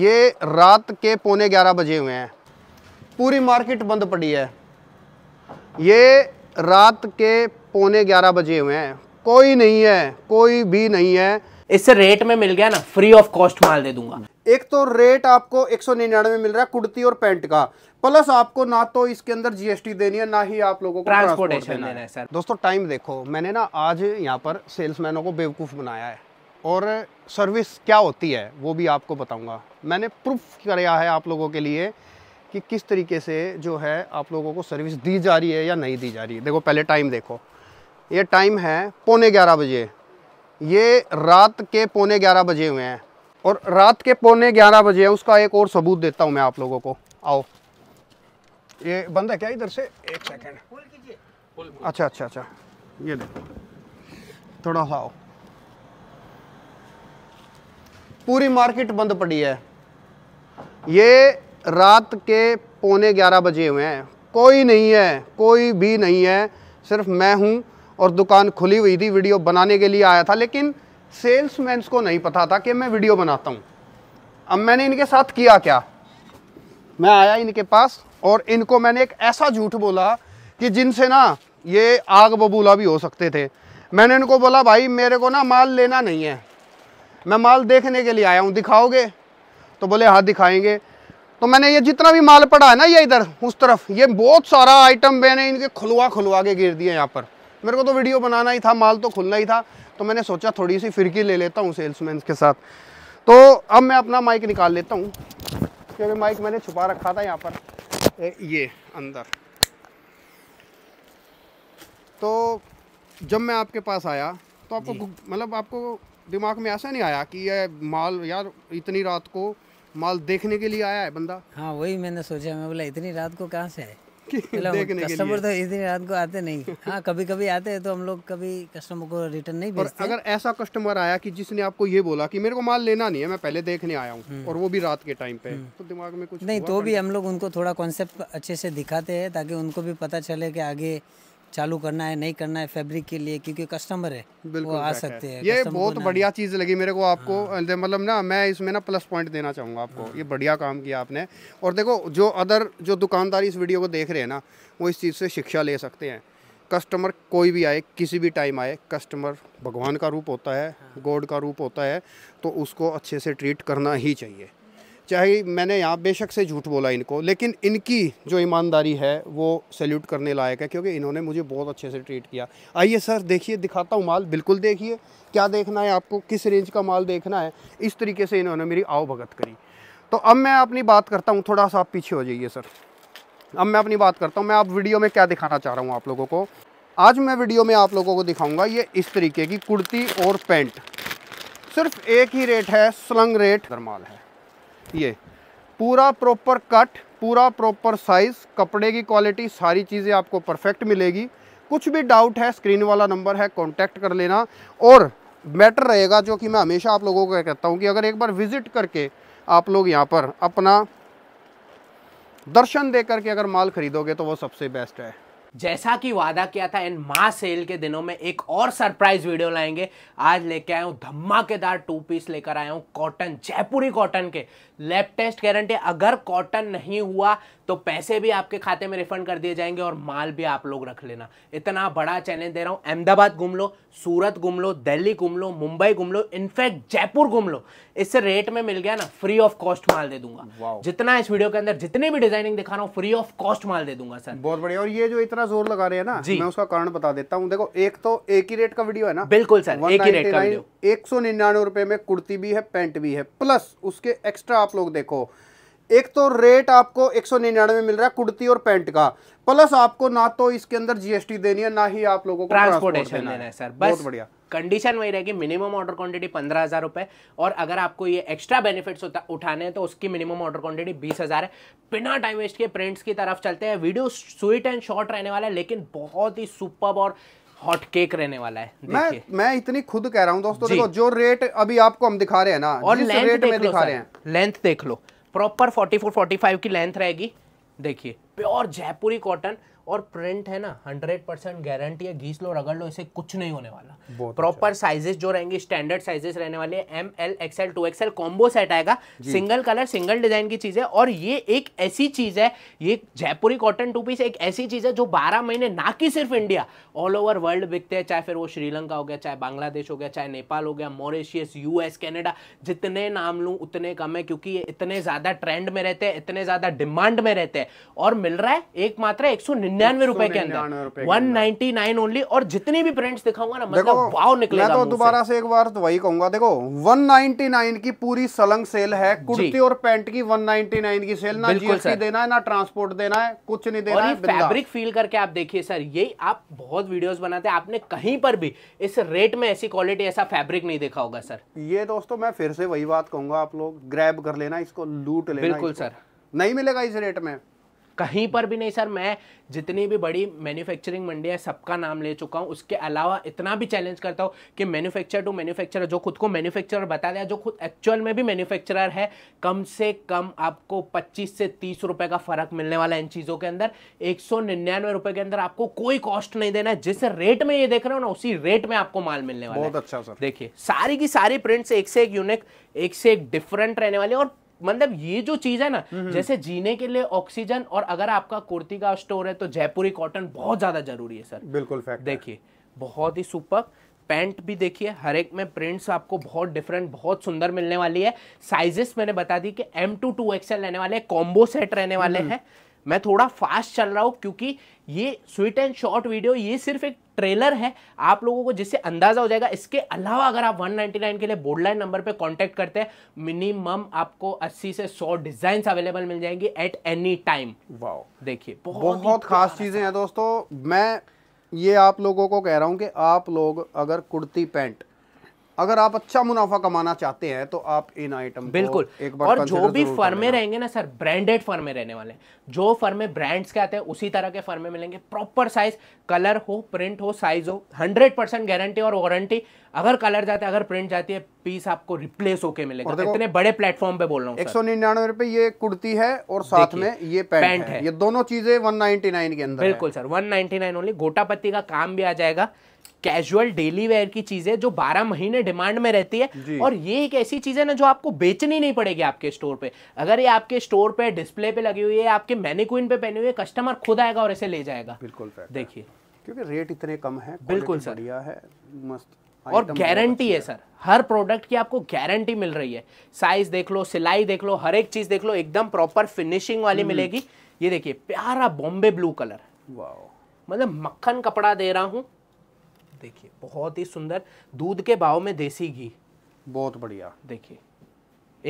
ये रात के पौने ग्यारह बजे हुए हैं पूरी मार्केट बंद पड़ी है ये रात के पौने ग्यारह बजे हुए हैं कोई नहीं है कोई भी नहीं है इससे रेट में मिल गया ना फ्री ऑफ कॉस्ट माल दे दूंगा एक तो रेट आपको एक सौ निन्यानवे मिल रहा है कुर्ती और पैंट का प्लस आपको ना तो इसके अंदर जीएसटी देनी है ना ही आप लोगों को ट्रांसपोर्टेशन देना है सर दोस्तों टाइम देखो मैंने ना आज यहाँ पर सेल्समैनों को बेवकूफ़ बनाया है और सर्विस क्या होती है वो भी आपको बताऊंगा मैंने प्रूफ कराया है आप लोगों के लिए कि किस तरीके से जो है आप लोगों को सर्विस दी जा रही है या नहीं दी जा रही है देखो पहले टाइम देखो ये टाइम है पौने ग्यारह बजे ये रात के पौने ग्यारह बजे हुए हैं और रात के पौने ग्यारह बजे हैं उसका एक और सबूत देता हूँ मैं आप लोगों को आओ ये बंद है क्या इधर से एक सेकेंड अच्छा अच्छा अच्छा ये देखो थोड़ा सा आओ पूरी मार्केट बंद पड़ी है ये रात के पौने ग्यारह बजे हुए हैं कोई नहीं है कोई भी नहीं है सिर्फ मैं हूँ और दुकान खुली हुई थी वीडियो बनाने के लिए आया था लेकिन सेल्समैन को नहीं पता था कि मैं वीडियो बनाता हूँ अब मैंने इनके साथ किया क्या मैं आया इनके पास और इनको मैंने एक ऐसा झूठ बोला कि जिनसे ना ये आग बबूला भी हो सकते थे मैंने इनको बोला भाई मेरे को ना माल लेना नहीं है मैं माल देखने के लिए आया हूँ दिखाओगे तो बोले हाँ दिखाएंगे तो मैंने ये जितना भी माल पड़ा है ना ये इधर उस तरफ ये बहुत सारा आइटम मैंने इनके खुलवा खुलवा के गिर दिया यहाँ पर मेरे को तो वीडियो बनाना ही था माल तो खुलना ही था तो मैंने सोचा थोड़ी सी फिरकी ले लेता हूँ सेल्समैन के साथ तो अब मैं अपना माइक निकाल लेता हूँ क्योंकि माइक मैंने छुपा रखा था यहाँ पर ए, ये अंदर तो जब मैं आपके पास आया तो आपको मतलब आपको दिमाग में ऐसा नहीं आया कि ये माल यार इतनी रात को माल देखने के लिए आया है बंदा हाँ वही मैंने सोचा मैं बोला इतनी रात को कहाँ से है कस्टमर तो इतनी रात को आते नहीं हाँ कभी कभी आते हैं तो हम लोग कभी कस्टमर को रिटर्न नहीं भेजते अगर ऐसा कस्टमर आया कि जिसने आपको ये बोला कि मेरे को माल लेना नहीं है मैं पहले देखने आया हूँ हम्म। और वो भी रात के टाइम पे हम्म। तो दिमाग में कुछ नहीं तो भी हम लोग उनको थोड़ा कॉन्सेप्ट अच्छे से दिखाते हैं ताकि उनको भी पता चले कि आगे चालू करना है नहीं करना है फैब्रिक के लिए क्योंकि कस्टमर है वो आ सकते हैं ये बहुत बढ़िया चीज़ लगी मेरे को आपको हाँ। मतलब ना मैं इसमें ना प्लस पॉइंट देना चाहूँगा आपको हाँ। ये बढ़िया काम किया आपने और देखो जो अदर जो दुकानदार इस वीडियो को देख रहे हैं ना वो इस चीज़ से शिक्षा ले सकते हैं कस्टमर कोई भी आए किसी भी टाइम आए कस्टमर भगवान का रूप होता है गॉड हाँ। का रूप होता है तो उसको अच्छे से ट्रीट करना ही चाहिए चाहे मैंने यहाँ बेशक से झूठ बोला इनको लेकिन इनकी जो ईमानदारी है वो सैल्यूट करने लायक है क्योंकि इन्होंने मुझे बहुत अच्छे से ट्रीट किया आइए सर देखिए दिखाता हूँ माल बिल्कुल देखिए क्या देखना है आपको किस रेंज का माल देखना है इस तरीके से इन्होंने मेरी आओ भगत करी तो अब मैं अपनी बात करता हूँ थोड़ा सा आप पीछे हो जाइए सर अब मैं अपनी बात करता हूँ मैं आप वीडियो में क्या दिखाना चाह रहा हूँ आप लोगों को आज मैं वीडियो में आप लोगों को दिखाऊंगा ये इस तरीके की कुर्ती और पैंट सिर्फ एक ही रेट है स्लंग रेट दरमाल है ये पूरा प्रॉपर कट पूरा प्रॉपर साइज़ कपड़े की क्वालिटी सारी चीज़ें आपको परफेक्ट मिलेगी कुछ भी डाउट है स्क्रीन वाला नंबर है कॉन्टैक्ट कर लेना और बेटर रहेगा जो कि मैं हमेशा आप लोगों को कहता हूँ कि अगर एक बार विज़िट करके आप लोग यहाँ पर अपना दर्शन दे करके अगर माल खरीदोगे तो वो सबसे बेस्ट है जैसा कि वादा किया था इन माँ सेल के दिनों में एक और सरप्राइज वीडियो लाएंगे आज लेके आया हूँ धमाकेदार टू पीस लेकर आया हूँ कॉटन जयपुरी कॉटन के लैब टेस्ट गारंटी अगर कॉटन नहीं हुआ तो पैसे भी आपके खाते में रिफंड कर दिए जाएंगे और माल भी आप लोग रख लेना इतना बड़ा चैलेंज दे रहा हूँ अहमदाबाद घूम लो सूरत घूम लो दिल्ली घूम लो मुंबई घूम लो इनफैक्ट जयपुर घूम लो इससे रेट में मिल गया ना फ्री ऑफ कॉस्ट माल दे दूंगा जितना इस वीडियो के अंदर जितनी भी डिजाइनिंग दिखा रहा हूँ फ्री ऑफ कॉस्ट माल दे दूंगा सर बहुत बढ़िया और ये जो इतना जोर लगा रहे हैं ना जी मैं उसका कारण बता देता हूँ देखो एक तो एक ही रेट का वीडियो है ना बिल्कुल सर एक ही रेट का वीडियो एक सौ निन्यानवे रुपए में कुर्ती भी है पैंट भी है प्लस उसके एक्स्ट्रा आप आप लोग देखो एक तो रेट आपको एक सौ निन्यानवे मिल रहा है कुर्ती और पैंट का प्लस आपको ना तो इसके अंदर जीएसटी देनी है ना ही आप लोगों को ट्रांसपोर्टेशन देना, है सर बहुत बढ़िया कंडीशन वही रहेगी मिनिमम ऑर्डर क्वांटिटी पंद्रह हज़ार रुपए और अगर आपको ये एक्स्ट्रा बेनिफिट्स उठाने हैं तो उसकी मिनिमम ऑर्डर क्वांटिटी बीस हज़ार है बिना टाइम वेस्ट के प्रिंट्स की तरफ चलते हैं वीडियो स्वीट एंड शॉर्ट रहने वाला है लेकिन बहुत ही सुपर और हॉट केक रहने वाला है मैं मैं इतनी खुद कह रहा हूँ दोस्तों देखो जो रेट अभी आपको हम दिखा रहे हैं ना और जिस रेट में दिखा रहे हैं लेंथ देख लो प्रॉपर 44 45 की लेंथ रहेगी देखिए प्योर जयपुरी कॉटन और प्रिंट है ना हंड्रेड परसेंट गारंटी है घीस लो रगड़ लो इसे कुछ नहीं होने वाला प्रॉपर अच्छा। साइजेस जो रहेंगे स्टैंडर्ड साइजेस रहने वाले M L XL two XL combo set आएगा सिंगल कलर सिंगल डिजाइन की चीज है और ये एक ऐसी चीज है ये जयपुरी कॉटन टू पीस एक ऐसी चीज है जो बारह महीने ना कि सिर्फ इंडिया ऑल ओवर वर्ल्ड बिकते हैं चाहे फिर वो श्रीलंका हो गया चाहे बांग्लादेश हो गया चाहे नेपाल हो गया मॉरिशियस यूएस कैनेडा जितने नाम लू उतने कम है क्योंकि ये इतने ज्यादा ट्रेंड में रहते हैं इतने ज्यादा डिमांड में रहते हैं और मिल रहा है एकमात्र एक सौ एक निन्यानवे रुपए के अंदर वन नाइनटी नाइन ओनली और जितने भी प्रिंट्स दिखाऊंगा ना मतलब भाव निकलेगा मैं तो दोबारा से एक बार तो वही कहूंगा देखो वन नाइनटी नाइन की पूरी सलंग सेल है कुर्ती और पैंट की वन नाइनटी नाइन की सेल ना जीएसटी देना है ना ट्रांसपोर्ट देना है कुछ नहीं देना है फैब्रिक फील करके आप देखिए सर ये आप बहुत वीडियोस बनाते हैं आपने कहीं पर भी इस रेट में ऐसी क्वालिटी ऐसा फैब्रिक नहीं देखा होगा सर ये दोस्तों मैं फिर से वही बात कहूंगा आप लोग ग्रैब कर लेना इसको लूट लेना बिल्कुल सर नहीं मिलेगा इस रेट में कहीं पर भी नहीं सर मैं जितनी भी बड़ी मैन्युफैक्चरिंग मंडी है सबका नाम ले चुका हूँ उसके अलावा इतना भी चैलेंज करता हूँ कि मैन्युफैक्चर टू मैन्युफैक्चरर जो खुद को मैन्युफैक्चरर बता दिया जो खुद एक्चुअल में भी मैन्युफैक्चरर है कम से कम आपको पच्चीस से तीस रुपए का फ़र्क मिलने वाला है इन चीज़ों के अंदर एक सौ निन्यानवे के अंदर आपको कोई कॉस्ट नहीं देना है जिस रेट में ये देख रहे हो ना उसी रेट में आपको माल मिलने वाला बहुत अच्छा सर देखिए सारी की सारी प्रिंट्स एक से एक यूनिक एक से एक डिफरेंट रहने वाली और मतलब ये जो चीज है ना हम्म। जैसे जीने के लिए ऑक्सीजन और अगर आपका कुर्ती का स्टोर है तो जयपुरी कॉटन बहुत ज्यादा जरूरी है सर बिल्कुल देखिए बहुत ही सुपर पैंट भी देखिए हर एक में प्रिंट्स आपको बहुत डिफरेंट बहुत सुंदर मिलने वाली है साइजेस मैंने बता दी कि एम टू टू एक्सएल रहने वाले कॉम्बो सेट रहने वाले हैं मैं थोड़ा फास्ट चल रहा हूँ क्योंकि ये स्वीट एंड शॉर्ट वीडियो ये सिर्फ एक ट्रेलर है आप लोगों को जिससे अंदाजा हो जाएगा इसके अलावा अगर आप 199 के लिए बोर्डलाइन नंबर पे कांटेक्ट करते हैं मिनिमम आपको 80 से 100 डिजाइन अवेलेबल मिल जाएंगी एट एनी टाइम वाओ देखिए बहुत, बहुत खास चीज़ें हैं दोस्तों मैं ये आप लोगों को कह रहा हूँ कि आप लोग अगर कुर्ती पैंट अगर आप अच्छा मुनाफा कमाना चाहते हैं तो आप इन आइटम बिल्कुल एक बार और जो भी फर्मे रहेंगे ना सर ब्रांडेड फर्मे रहने वाले जो फर्मे ब्रांड्स के आते हैं उसी तरह के फर्मे मिलेंगे प्रॉपर साइज कलर हो प्रिंट हो साइज हो हंड्रेड परसेंट गारंटी और वारंटी अगर कलर जाता है अगर प्रिंट जाती है पीस आपको रिप्लेस होके मिलेगा इतने बड़े प्लेटफॉर्म पे बोल रहा हूँ एक सौ निन्यानवे रुपए ये कुर्ती है और साथ में ये पैंट, है।, है ये दोनों चीजें वन नाइनटी नाइन के अंदर बिल्कुल sir one ninety nine only गोटापत्ती का काम भी आ जाएगा कैजुअल डेली वेयर की चीज है जो 12 महीने डिमांड में रहती है और ये एक ऐसी चीज है ना जो आपको बेचनी नहीं पड़ेगी आपके स्टोर पे अगर ये आपके स्टोर पे डिस्प्ले पे लगी हुई है आपके मैनिक्विन पे पहनी हुई है कस्टमर खुद आएगा और इसे ले जाएगा बिल्कुल देखिए क्योंकि रेट इतने कम है बिल्कुल सर है मस्त और गारंटी है सर हर प्रोडक्ट की आपको गारंटी मिल रही है साइज देख लो सिलाई देख लो हर एक चीज देख लो एकदम प्रॉपर फिनिशिंग वाली हम्म। मिलेगी ये देखिए प्यारा बॉम्बे ब्लू कलर मतलब मक्खन कपड़ा दे रहा हूँ देखिए बहुत ही सुंदर दूध के भाव में देसी घी बहुत बढ़िया देखिए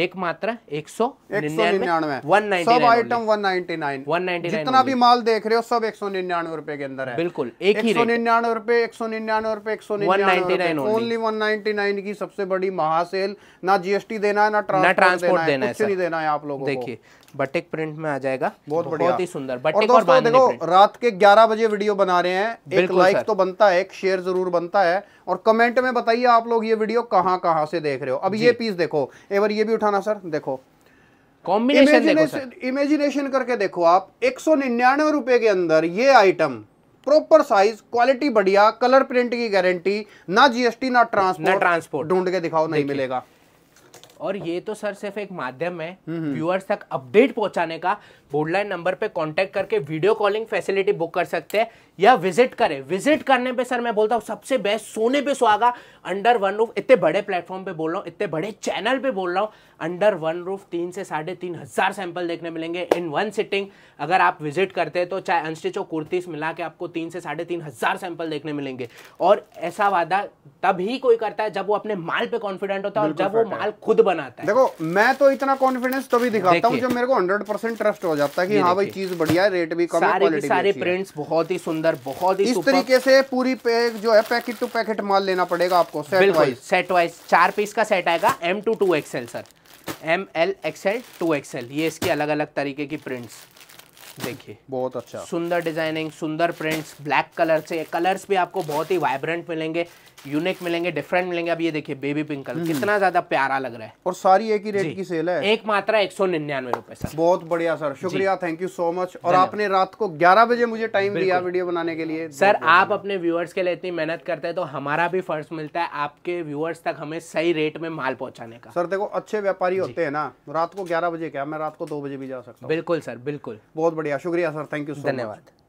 एक मात्रा एक सौ निन्यानवे वन नाइन सब item one ninety nine one ninety जितना भी माल देख रहे हो सब एक सौ निन्यानवे रुपए के अंदर है बिल्कुल एक ही सौ निन्यानवे रुपए एक सौ निन्यानवे रुपए एक सौ निन्यानवे ओनली वन नाइनटी नाइन की सबसे बड़ी महासेल ना जीएसटी देना है ना ट्रांसपोर्ट देना है नहीं देना है आप लोगों को देखिए बटेक प्रिंट में आ जाएगा बहुत बढ़िया बहुत ही सुंदर बटेक और, और देखो रात के 11 बजे वीडियो बना रहे हैं एक लाइक तो बनता है एक शेयर जरूर बनता है और कमेंट में बताइए आप लोग ये वीडियो कहां कहां से देख रहे हो अब ये पीस देखो एक बार ये भी उठाना सर देखो कॉम्बिनेशन इमेजिनेशन करके देखो आप एक सौ निन्यानवे रुपए के अंदर ये आइटम प्रॉपर साइज क्वालिटी बढ़िया कलर प्रिंट की गारंटी ना जीएसटी ना ट्रांसपोर्ट ना ट्रांसपोर्ट ढूंढ के दिखाओ नहीं मिलेगा और ये तो सर सिर्फ एक माध्यम है व्यूअर्स हम्म, हम्म। तक अपडेट पहुंचाने का बोर्ड नंबर पे कांटेक्ट करके वीडियो कॉलिंग फैसिलिटी बुक कर सकते हैं या विजिट करें विजिट करने पे सर मैं बोलता हूँ सबसे बेस्ट सोने पे सुहागा अंडर वन रूफ इतने बड़े प्लेटफॉर्म पे बोल रहा हूँ इतने बड़े चैनल पे बोल रहा हूँ अंडर वन रूफ तीन से साढ़े तीन हज़ार सैंपल देखने मिलेंगे इन वन सिटिंग अगर आप विजिट करते हैं तो चाहे अनस्टिच और कुर्तीस मिला के आपको तीन से साढ़े तीन हज़ार सैंपल देखने मिलेंगे और ऐसा वादा तब ही कोई करता है जब वो अपने माल पे कॉन्फिडेंट होता है और जब वो माल खुद बनाता है देखो मैं तो इतना कॉन्फिडेंस तभी दिखाता हूँ जब मेरे को हंड्रेड ट्रस्ट हो जाए जाता है कि हाँ भाई चीज बढ़िया है रेट भी कम सारे है सारे प्रिंट्स बहुत ही सुंदर बहुत ही इस तरीके से पूरी पैक जो है पैकेट टू पैकेट माल लेना पड़ेगा आपको सेट वाइज सेट वाइज चार पीस का सेट आएगा M two two XL sir M L XL two XL ये इसके अलग अलग तरीके की प्रिंट्स देखिए बहुत अच्छा सुंदर डिजाइनिंग सुंदर प्रिंट्स ब्लैक कलर से कलर्स भी आपको बहुत ही वाइब्रेंट मिलेंगे यूनिक मिलेंगे डिफरेंट मिलेंगे अब ये देखिए बेबी पिंक कलर कितना ज्यादा प्यारा लग रहा है और सारी एक ही रेट की सेल है एक मात्रा एक सौ निन्यानवे रुपए सर बहुत बढ़िया सर शुक्रिया थैंक यू सो मच और आपने रात को ग्यारह बजे मुझे टाइम दिया वीडियो बनाने के लिए सर आप अपने व्यूअर्स के लिए इतनी मेहनत करते हैं तो हमारा भी फर्ज मिलता है आपके व्यूअर्स तक हमें सही रेट में माल पहुंचाने का सर देखो अच्छे व्यापारी होते हैं ना रात को ग्यारह बजे क्या मैं रात को दो बजे भी जा सकता हूँ बिल्कुल सर बिल्कुल बहुत बढ़िया शुक्रिया सर थैंक यू धन्यवाद